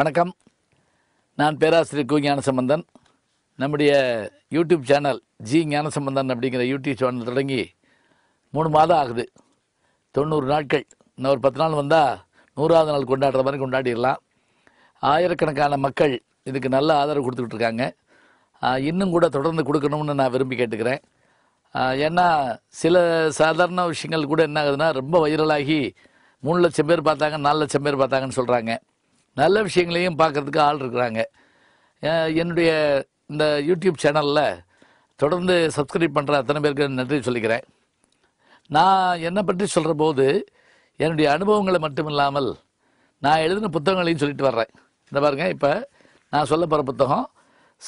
வணக்கம் நான் பேராசிரியர் கு ஞானசம்பந்தன் நம்முடைய யூடியூப் சேனல் ஜி ஞானசம்பந்தன் அப்படிங்கிற யூடியூப் சேனல் தொடங்கி மூணு மாதம் ஆகுது தொண்ணூறு நாட்கள் இன்னும் ஒரு பத்து நாள் வந்தால் நூறாவது நாள் கொண்டாடுற மாதிரி கொண்டாடிடலாம் ஆயிரக்கணக்கான மக்கள் இதுக்கு நல்ல ஆதரவு கொடுத்துக்கிட்டு இருக்காங்க இன்னும் கூட தொடர்ந்து கொடுக்கணும்னு நான் விரும்பி கேட்டுக்கிறேன் ஏன்னா சில சாதாரண விஷயங்கள் கூட என்ன ஆகுதுன்னா ரொம்ப வைரலாகி மூணு லட்சம் பேர் பார்த்தாங்க நாலு லட்சம் பேர் பார்த்தாங்கன்னு சொல்கிறாங்க நல்ல விஷயங்களையும் பார்க்குறதுக்கு ஆள் இருக்கிறாங்க என்னுடைய இந்த யூடியூப் சேனலில் தொடர்ந்து சப்ஸ்கிரைப் பண்ணுற அத்தனை பேருக்கு நன்றி சொல்லிக்கிறேன் நான் என்னை பற்றி சொல்கிற போது என்னுடைய அனுபவங்களை மட்டும் இல்லாமல் நான் எழுதின புத்தகங்களையும் சொல்லிட்டு வர்றேன் இந்த பாருங்க இப்போ நான் சொல்ல போகிற புத்தகம்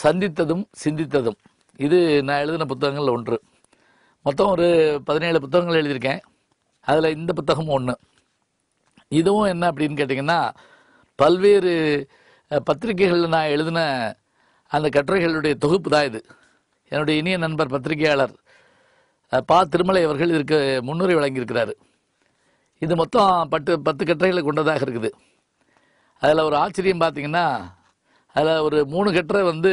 சந்தித்ததும் சிந்தித்ததும் இது நான் எழுதின புத்தகங்கள் ஒன்று மொத்தம் ஒரு பதினேழு புத்தகங்கள் எழுதியிருக்கேன் அதில் இந்த புத்தகமும் ஒன்று இதுவும் என்ன அப்படின்னு கேட்டிங்கன்னா பல்வேறு பத்திரிகைகளில் நான் எழுதின அந்த கட்டுரைகளுடைய தொகுப்பு தான் இது என்னுடைய இனிய நண்பர் பத்திரிகையாளர் பா திருமலை அவர்கள் இதற்கு முன்னுரை வழங்கியிருக்கிறார் இது மொத்தம் பட்டு பத்து கட்டுரைகளை கொண்டதாக இருக்குது அதில் ஒரு ஆச்சரியம் பார்த்திங்கன்னா அதில் ஒரு மூணு கட்டுரை வந்து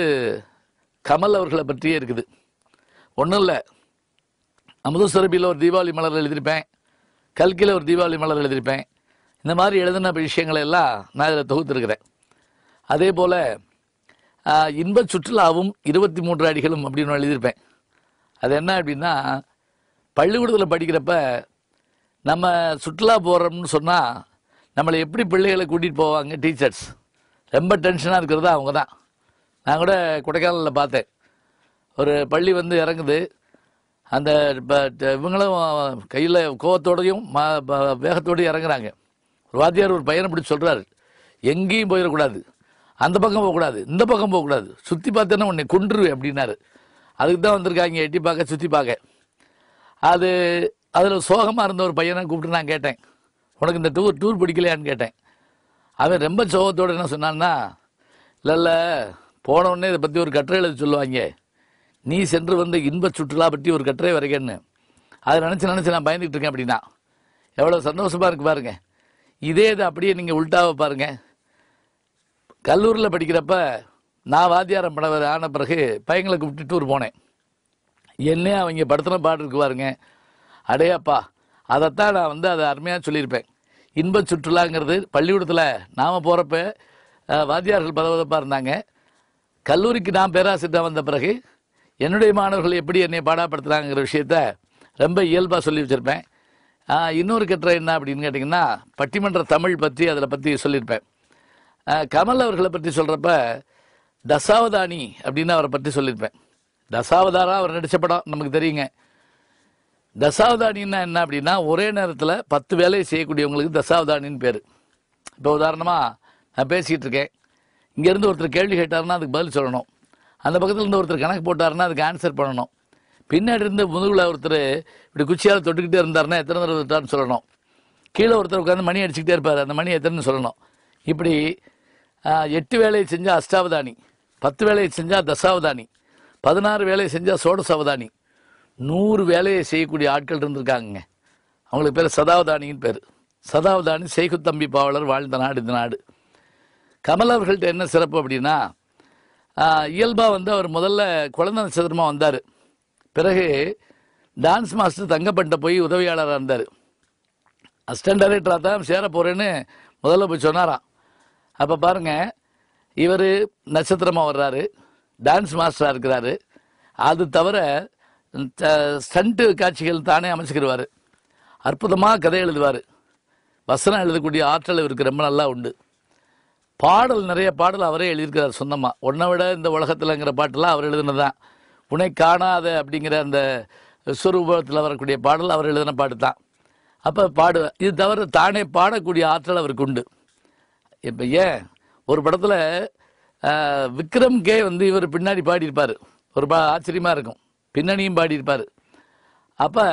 கமல் அவர்களை பற்றியே இருக்குது ஒன்றும் இல்லை அமுதசுரபியில் ஒரு தீபாவளி மலர் எழுதியிருப்பேன் கல்கியில் ஒரு தீபாவளி மலர் எழுதியிருப்பேன் இந்த மாதிரி எழுதின விஷயங்களை எல்லாம் நான் இதில் தொகுத்துருக்கிறேன் அதே போல் இன்ப சுற்றுலாவும் இருபத்தி மூன்று அடிகளும் அப்படின்னு எழுதியிருப்பேன் அது என்ன அப்படின்னா பள்ளிக்கூடத்தில் படிக்கிறப்ப நம்ம சுற்றுலா போகிறோம்னு சொன்னால் நம்மளை எப்படி பிள்ளைகளை கூட்டிகிட்டு போவாங்க டீச்சர்ஸ் ரொம்ப டென்ஷனாக இருக்கிறது அவங்க தான் நான் கூட கொடைக்கானலில் பார்த்தேன் ஒரு பள்ளி வந்து இறங்குது அந்த இவங்களும் கையில் கோவத்தோடையும் வேகத்தோடையும் இறங்குறாங்க வாத்தியார் ஒரு பையனை பிடிச்சி சொல்கிறாரு எங்கேயும் போயிடக்கூடாது அந்த பக்கம் போகக்கூடாது இந்த பக்கம் போகக்கூடாது சுற்றி பார்த்தேன்னா உன்னை கொன்றுவேன் அப்படின்னாரு அதுக்கு தான் வந்திருக்காங்க எட்டி பார்க்க சுற்றி பார்க்க அது அதில் சோகமாக இருந்த ஒரு பையனை கூப்பிட்டு நான் கேட்டேன் உனக்கு இந்த டூர் டூர் பிடிக்கலையான்னு கேட்டேன் அவன் ரொம்ப சோகத்தோடு என்ன சொன்னான்னா இல்லை இல்லை போனவுடனே இதை பற்றி ஒரு கட்டுரை எழுதி சொல்லுவாங்க நீ சென்று வந்து இன்ப சுற்றுலா பற்றி ஒரு கட்டுரை வரைக்கன்னு அதை நினச்சி நினச்சி நான் பயந்துக்கிட்டு இருக்கேன் அப்படின்னா எவ்வளோ சந்தோஷமாக இருக்கு பாருங்கள் இதே இது அப்படியே நீங்கள் உள்டாவை பாருங்க கல்லூரியில் படிக்கிறப்ப நான் வாத்தியாரம் படவர் ஆன பிறகு பையங்களை கூப்பிட்டு டூர் போனேன் என்ன அவங்க படுத்தின பாட்டு இருக்கு பாருங்க அடையாப்பா அதைத்தான் நான் வந்து அதை அருமையாக சொல்லியிருப்பேன் இன்ப சுற்றுலாங்கிறது பள்ளிக்கூடத்தில் நாம் போகிறப்ப வாத்தியார்கள் பதவதப்பாக இருந்தாங்க கல்லூரிக்கு நான் பேராசிரியர் வந்த பிறகு என்னுடைய மாணவர்கள் எப்படி என்னை பாடாப்படுத்துகிறாங்கிற விஷயத்த ரொம்ப இயல்பாக சொல்லி வச்சுருப்பேன் இன்னொரு கட்டுரை என்ன அப்படின்னு கேட்டிங்கன்னா பட்டிமன்ற தமிழ் பற்றி அதில் பற்றி சொல்லியிருப்பேன் கமல் அவர்களை பற்றி சொல்கிறப்ப தசாவதானி அப்படின்னு அவரை பற்றி சொல்லியிருப்பேன் தசாவதாரா அவர் நடித்த படம் நமக்கு தெரியுங்க தசாவதானின்னா என்ன அப்படின்னா ஒரே நேரத்தில் பத்து வேலையை செய்யக்கூடியவங்களுக்கு தசாவதானின்னு பேர் இப்போ உதாரணமாக நான் பேசிக்கிட்டு இருக்கேன் இங்கேருந்து ஒருத்தர் கேள்வி கேட்டார்னா அதுக்கு பதில் சொல்லணும் அந்த பக்கத்தில் இருந்து ஒருத்தர் கணக்கு போட்டாருன்னா அதுக்கு ஆன்சர் பண்ணணும் பின்னாடி இருந்து முதுகில் ஒருத்தர் இப்படி குச்சியால் தொட்டுக்கிட்டே இருந்தார்னா எத்தனை தடவை தொட்டான்னு சொல்லணும் கீழே ஒருத்தர் உட்காந்து மணி அடிச்சுக்கிட்டே இருப்பார் அந்த மணி எத்தனைன்னு சொல்லணும் இப்படி எட்டு வேலையை செஞ்சால் அஷ்டாவதானி பத்து வேலையை செஞ்சால் தசாவதானி பதினாறு வேலையை செஞ்சால் சோடசாவதானி நூறு வேலையை செய்யக்கூடிய ஆட்கள் இருந்திருக்காங்க அவங்களுக்கு பேர் சதாவதானின்னு பேர் சதாவதானி தம்பி பாவலர் வாழ்ந்த நாடு இந்த நாடு கமல் அவர்கள்ட்ட என்ன சிறப்பு அப்படின்னா இயல்பாக வந்து அவர் முதல்ல குழந்தை நட்சத்திரமாக வந்தார் பிறகு டான்ஸ் மாஸ்டர் தங்கப்பன்ட்ட போய் உதவியாளராக இருந்தார் அசிஸ்டன்ட் டைரக்டராக தான் சேர போகிறேன்னு முதல்ல போய் சொன்னாராம் அப்போ பாருங்கள் இவர் நட்சத்திரமாக வர்றாரு டான்ஸ் மாஸ்டராக இருக்கிறாரு அது தவிர ஸ்டண்ட்டு காட்சிகள் தானே அமைச்சுக்கிடுவார் அற்புதமாக கதை எழுதுவார் வசனம் எழுதக்கூடிய ஆற்றல் இவருக்கு ரொம்ப நல்லா உண்டு பாடல் நிறைய பாடல் அவரே எழுதியிருக்கிறார் சொந்தமாக ஒன்றை விட இந்த உலகத்தில்ங்கிற பாட்டெல்லாம் அவர் எழுதுனது தான் உனை காணாத அப்படிங்கிற அந்த சுரூபத்தில் வரக்கூடிய பாடல் அவர் எழுதின பாட்டு தான் அப்போ பாடுவேன் இது தவிர தானே பாடக்கூடிய ஆற்றல் அவருக்கு உண்டு இப்போ ஏன் ஒரு படத்தில் விக்ரம் கே வந்து இவர் பின்னாடி பாடியிருப்பார் ஒரு பா ஆச்சரியமாக இருக்கும் பின்னணியும் பாடியிருப்பார் அப்போ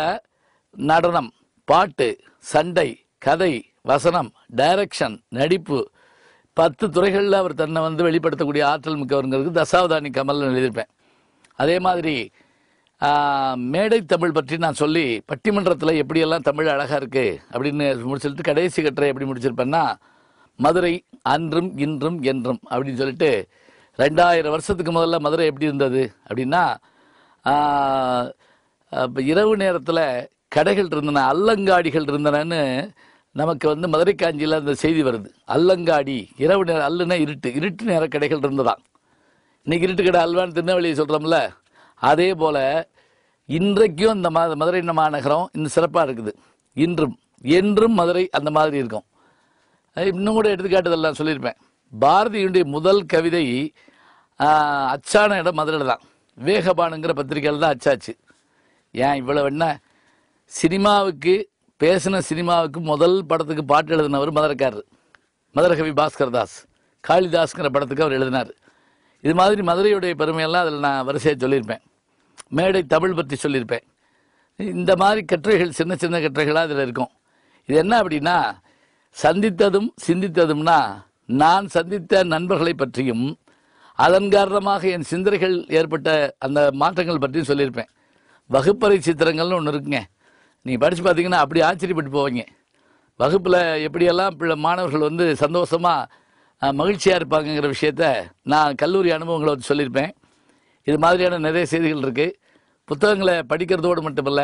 நடனம் பாட்டு சண்டை கதை வசனம் டைரக்ஷன் நடிப்பு பத்து துறைகளில் அவர் தன்னை வந்து வெளிப்படுத்தக்கூடிய ஆற்றல் மிக்கவருங்கிறது தசாவதானி கமலில் எழுதியிருப்பேன் அதே மாதிரி மேடை தமிழ் பற்றி நான் சொல்லி பட்டிமன்றத்தில் எப்படியெல்லாம் தமிழ் அழகாக இருக்குது அப்படின்னு முடிச்சுட்டு கடைசி கட்டுரை எப்படி முடிச்சிருப்பேன்னா மதுரை அன்றும் இன்றும் என்றும் அப்படின்னு சொல்லிட்டு ரெண்டாயிரம் வருஷத்துக்கு முதல்ல மதுரை எப்படி இருந்தது அப்படின்னா இரவு நேரத்தில் கடைகள் இருந்தன அல்லங்காடிகள் இருந்தனன்னு நமக்கு வந்து மதுரை காஞ்சியில் அந்த செய்தி வருது அல்லங்காடி இரவு நேரம் அல்லுன்னா இருட்டு இருட்டு நேர கடைகள் இருந்ததான் இன்னைக்கு இருட்டுக்கடை அல்வான்னு திருநெல்வேலியை சொல்கிறோம்ல அதே போல் இன்றைக்கும் இந்த மா மதுரை மாநகரம் இன்னும் சிறப்பாக இருக்குது இன்றும் என்றும் மதுரை அந்த மாதிரி இருக்கும் இன்னும் கூட எடுத்துக்காட்டுதெல்லாம் சொல்லியிருப்பேன் பாரதியுடைய முதல் கவிதை அச்சான இடம் மதுரையில் தான் வேகபானுங்கிற பத்திரிகையில் தான் அச்சாச்சு ஏன் இவ்வளோ என்ன சினிமாவுக்கு பேசின சினிமாவுக்கு முதல் படத்துக்கு பாட்டு எழுதினவர் மதுரைக்காரர் மதுரகவி பாஸ்கர் தாஸ் காளிதாஸ்ங்கிற படத்துக்கு அவர் எழுதினார் இது மாதிரி மதுரையுடைய பெருமையெல்லாம் அதில் நான் வரிசையாக சொல்லியிருப்பேன் மேடை தமிழ் பற்றி சொல்லியிருப்பேன் இந்த மாதிரி கட்டுரைகள் சின்ன சின்ன கட்டுரைகளாக அதில் இருக்கும் இது என்ன அப்படின்னா சந்தித்ததும் சிந்தித்ததும்னா நான் சந்தித்த நண்பர்களை பற்றியும் அதன் காரணமாக என் சிந்தனைகள் ஏற்பட்ட அந்த மாற்றங்கள் பற்றியும் சொல்லியிருப்பேன் வகுப்பறை சித்திரங்கள்னு ஒன்று இருக்குங்க நீங்கள் படித்து பார்த்தீங்கன்னா அப்படி ஆச்சரியப்பட்டு போவீங்க வகுப்பில் எப்படியெல்லாம் பிள்ளை மாணவர்கள் வந்து சந்தோஷமாக மகிழ்ச்சியாக இருப்பாங்கங்கிற விஷயத்த நான் கல்லூரி அனுபவங்களை வந்து சொல்லியிருப்பேன் இது மாதிரியான நிறைய செய்திகள் இருக்குது புத்தகங்களை படிக்கிறதோடு மட்டுமல்ல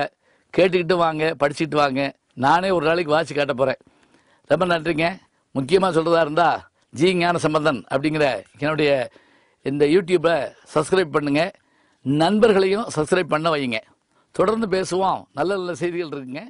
கேட்டுக்கிட்டு வாங்க படிச்சுட்டு வாங்க நானே ஒரு நாளைக்கு வாசி காட்ட போகிறேன் ரொம்ப நன்றிங்க முக்கியமாக சொல்கிறதா இருந்தால் ஜி ஞான சம்பந்தன் அப்படிங்கிற என்னுடைய இந்த யூடியூப்பை சப்ஸ்கிரைப் பண்ணுங்கள் நண்பர்களையும் சப்ஸ்கிரைப் பண்ண வைங்க தொடர்ந்து பேசுவோம் நல்ல நல்ல செய்திகள் இருக்குங்க